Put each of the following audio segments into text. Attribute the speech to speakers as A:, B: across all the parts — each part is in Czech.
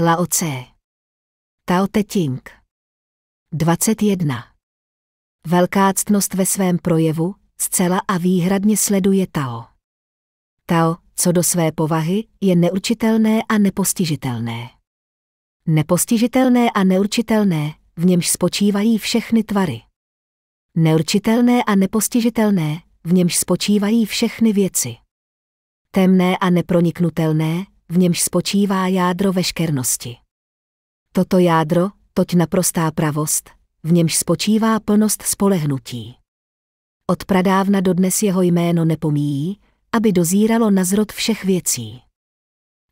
A: Lao Tse. Tao Te Ching.
B: 21. Velká ctnost ve svém projevu zcela a výhradně sleduje Tao. Tao, co do své povahy, je neurčitelné a nepostižitelné. Nepostižitelné a neurčitelné, v němž spočívají všechny tvary. Neurčitelné a nepostižitelné, v němž spočívají všechny věci. Temné a neproniknutelné, v němž spočívá jádro veškernosti. Toto jádro, toť naprostá pravost, v němž spočívá plnost spolehnutí. Od pradávna dnes jeho jméno nepomíjí, aby dozíralo na zrod všech věcí.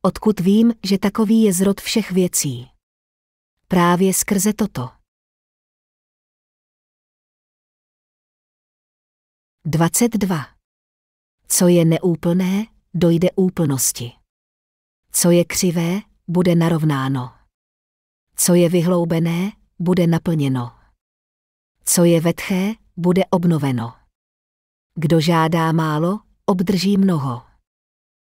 B: Odkud vím, že takový je zrod všech věcí? Právě skrze toto.
A: 22.
B: Co je neúplné, dojde úplnosti. Co je křivé, bude narovnáno. Co je vyhloubené, bude naplněno. Co je vetché, bude obnoveno. Kdo žádá málo, obdrží mnoho.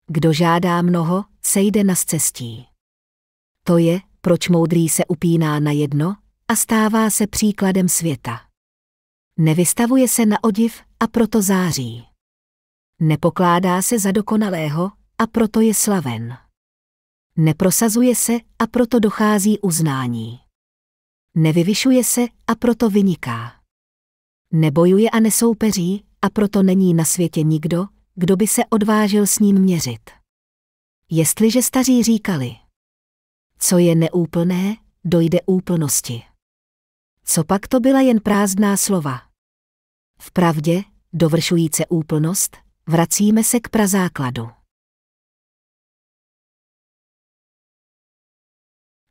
B: Kdo žádá mnoho, sejde na cestí. To je, proč moudrý se upíná na jedno a stává se příkladem světa. Nevystavuje se na odiv a proto září. Nepokládá se za dokonalého a proto je slaven. Neprosazuje se a proto dochází uznání. Nevyvyšuje se a proto vyniká. Nebojuje a nesoupeří a proto není na světě nikdo, kdo by se odvážil s ním měřit. Jestliže staří říkali, co je neúplné, dojde úplnosti. Co pak to byla jen prázdná slova? V pravdě, dovršujíce úplnost, vracíme se k prazákladu.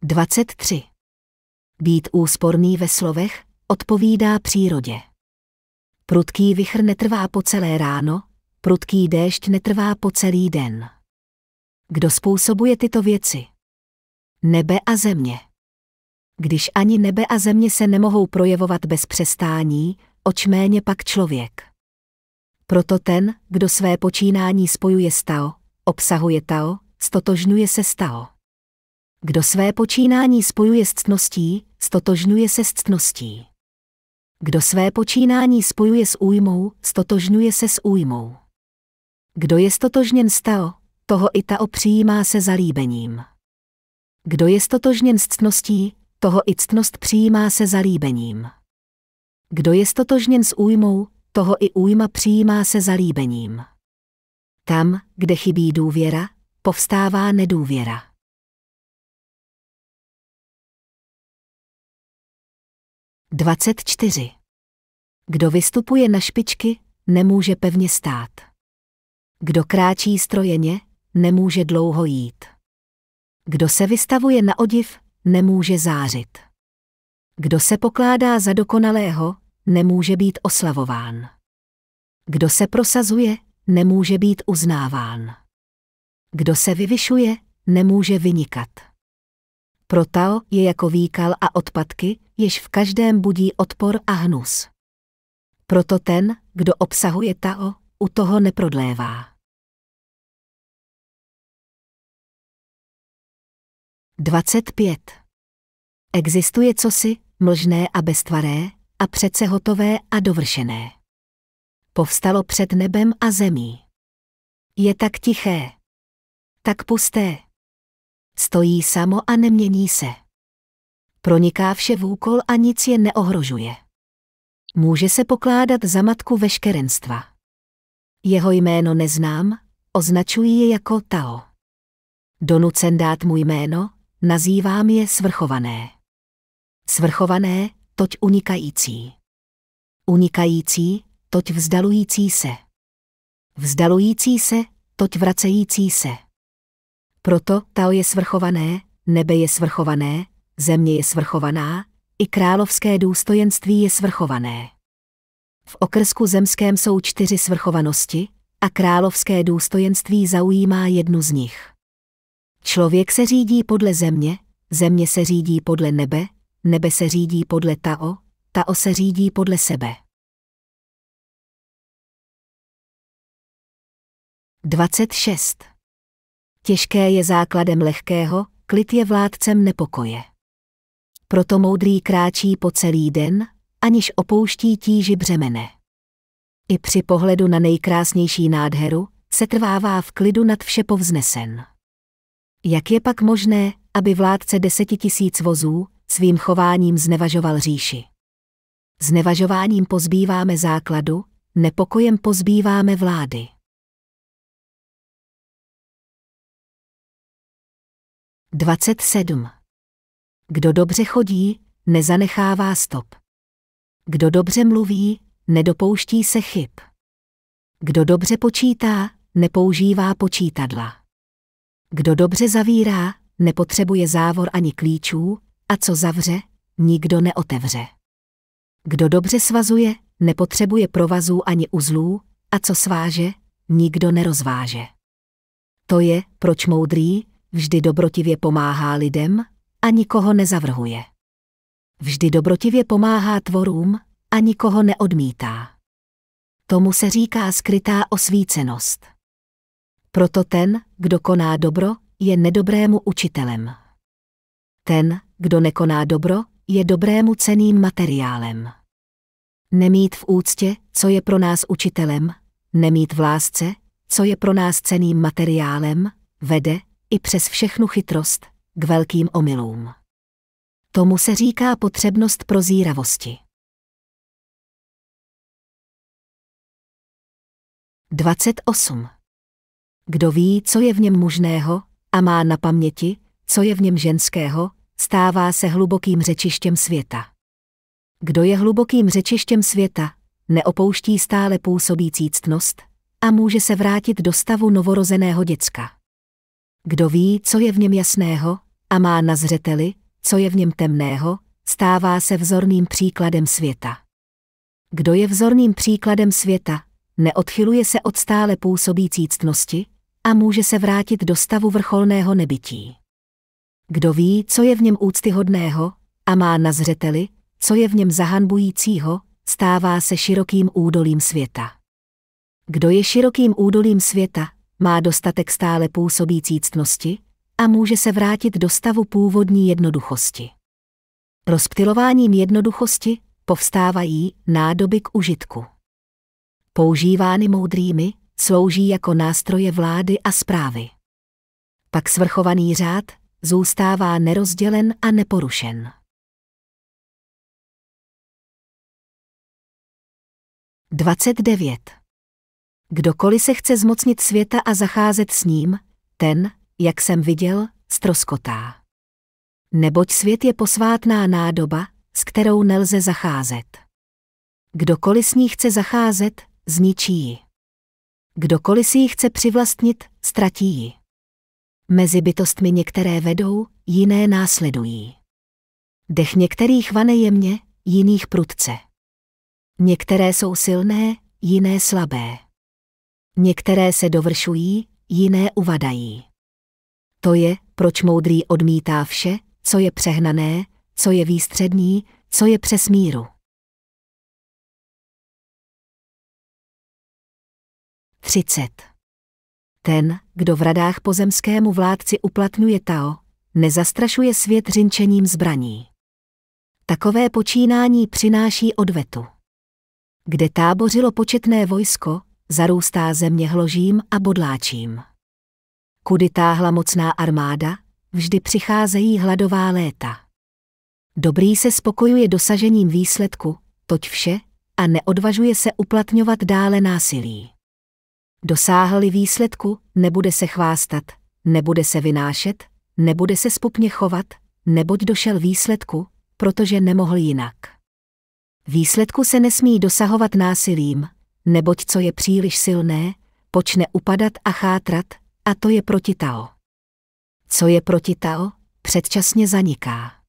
B: 23. Být úsporný ve slovech odpovídá přírodě. Prudký vychr netrvá po celé ráno, prudký déšť netrvá po celý den. Kdo způsobuje tyto věci? Nebe a země. Když ani nebe a země se nemohou projevovat bez přestání, očméně pak člověk. Proto ten, kdo své počínání spojuje s Tao, obsahuje Tao, stotožňuje se s Tao. Kdo své počínání spojuje s ctností, stotožňuje se s ctností. Kdo své počínání spojuje s újmou, stotožňuje se s újmou. Kdo je stotožněn s Tao, toho i Tao přijímá se zalíbením. Kdo je stotožněn s ctností, toho i ctnost přijímá se zalíbením. Kdo je stotožněn s újmou, toho i újma přijímá se zalíbením. Tam, kde chybí důvěra, povstává nedůvěra. 24. Kdo vystupuje na špičky, nemůže pevně stát. Kdo kráčí strojeně, nemůže dlouho jít. Kdo se vystavuje na odiv, nemůže zářit. Kdo se pokládá za dokonalého, nemůže být oslavován. Kdo se prosazuje, nemůže být uznáván. Kdo se vyvyšuje, nemůže vynikat. Pro Tao je jako výkal a odpadky, jež v každém budí odpor a hnus. Proto ten, kdo obsahuje Tao, u
A: toho neprodlévá.
B: pět. Existuje cosi, mlžné a beztvaré, a přece hotové a dovršené. Povstalo před nebem a zemí. Je tak tiché. Tak pusté. Stojí samo a nemění se. Proniká vše v úkol a nic je neohrožuje. Může se pokládat za matku veškerenstva. Jeho jméno neznám, označuji je jako Tao. Donucen dát mu jméno, nazývám je svrchované. Svrchované, toť unikající. Unikající, toť vzdalující se. Vzdalující se, toť vracející se. Proto Tao je svrchované, nebe je svrchované, země je svrchovaná, i královské důstojenství je svrchované. V okrsku zemském jsou čtyři svrchovanosti a královské důstojenství zaujímá jednu z nich. Člověk se řídí podle země, země se řídí podle nebe, nebe se řídí podle Tao, Tao se řídí podle sebe. 26. Těžké je základem lehkého, klid je vládcem nepokoje. Proto moudrý kráčí po celý den, aniž opouští tíži břemene. I při pohledu na nejkrásnější nádheru se trvává v klidu nad vše povznesen. Jak je pak možné, aby vládce deseti tisíc vozů svým chováním znevažoval říši? Znevažováním pozbýváme základu, nepokojem pozbýváme vlády. 27. Kdo dobře chodí, nezanechává stop. Kdo dobře mluví, nedopouští se chyb. Kdo dobře počítá, nepoužívá počítadla. Kdo dobře zavírá, nepotřebuje závor ani klíčů, a co zavře, nikdo neotevře. Kdo dobře svazuje, nepotřebuje provazů ani uzlů, a co sváže, nikdo nerozváže. To je, proč moudrý, Vždy dobrotivě pomáhá lidem a nikoho nezavrhuje. Vždy dobrotivě pomáhá tvorům a nikoho neodmítá. Tomu se říká skrytá osvícenost. Proto ten, kdo koná dobro, je nedobrému učitelem. Ten, kdo nekoná dobro, je dobrému ceným materiálem. Nemít v úctě, co je pro nás učitelem, nemít v lásce, co je pro nás ceným materiálem, vede i přes všechnu chytrost, k velkým omylům. Tomu se říká potřebnost prozíravosti. 28. Kdo ví, co je v něm mužného a má na paměti, co je v něm ženského, stává se hlubokým řečištěm světa. Kdo je hlubokým řečištěm světa, neopouští stále působící ctnost a může se vrátit do stavu novorozeného děcka. Kdo ví, co je v něm jasného a má na zřeteli, co je v něm temného, stává se vzorným příkladem světa. Kdo je vzorným příkladem světa, neodchyluje se od stále působící ctnosti a může se vrátit do stavu vrcholného nebytí. Kdo ví, co je v něm úctyhodného a má na zřeteli, co je v něm zahanbujícího, stává se širokým údolím světa. Kdo je širokým údolím světa, má dostatek stále působící ctnosti a může se vrátit do stavu původní jednoduchosti. Rozptilováním jednoduchosti povstávají nádoby k užitku. Používány moudrými, slouží jako nástroje vlády a zprávy. Pak svrchovaný řád zůstává nerozdělen a neporušen. Dvacet devět. Kdokoliv se chce zmocnit světa a zacházet s ním, ten, jak jsem viděl, stroskotá. Neboť svět je posvátná nádoba, s kterou nelze zacházet. Kdokoliv s ní chce zacházet, zničí ji. Kdokoliv si ji chce přivlastnit, ztratí ji. Mezi bytostmi některé vedou, jiné následují. Dech některých vane jemně, jiných prudce. Některé jsou silné, jiné slabé. Některé se dovršují, jiné uvadají. To je, proč moudrý odmítá vše, co je přehnané, co je výstřední, co je přes míru. Třicet. Ten, kdo v radách pozemskému vládci uplatňuje Tao, nezastrašuje svět řinčením zbraní. Takové počínání přináší odvetu. Kde tábořilo početné vojsko, zarůstá země hložím a bodláčím. Kudy táhla mocná armáda, vždy přicházejí hladová léta. Dobrý se spokojuje dosažením výsledku, toť vše, a neodvažuje se uplatňovat dále násilí. Dosáhli výsledku, nebude se chvástat, nebude se vynášet, nebude se spupně chovat, neboť došel výsledku, protože nemohl jinak. Výsledku se nesmí dosahovat násilím, neboť co je příliš silné, počne upadat a chátrat, a to je proti Tao. Co je proti
A: Tao, předčasně zaniká.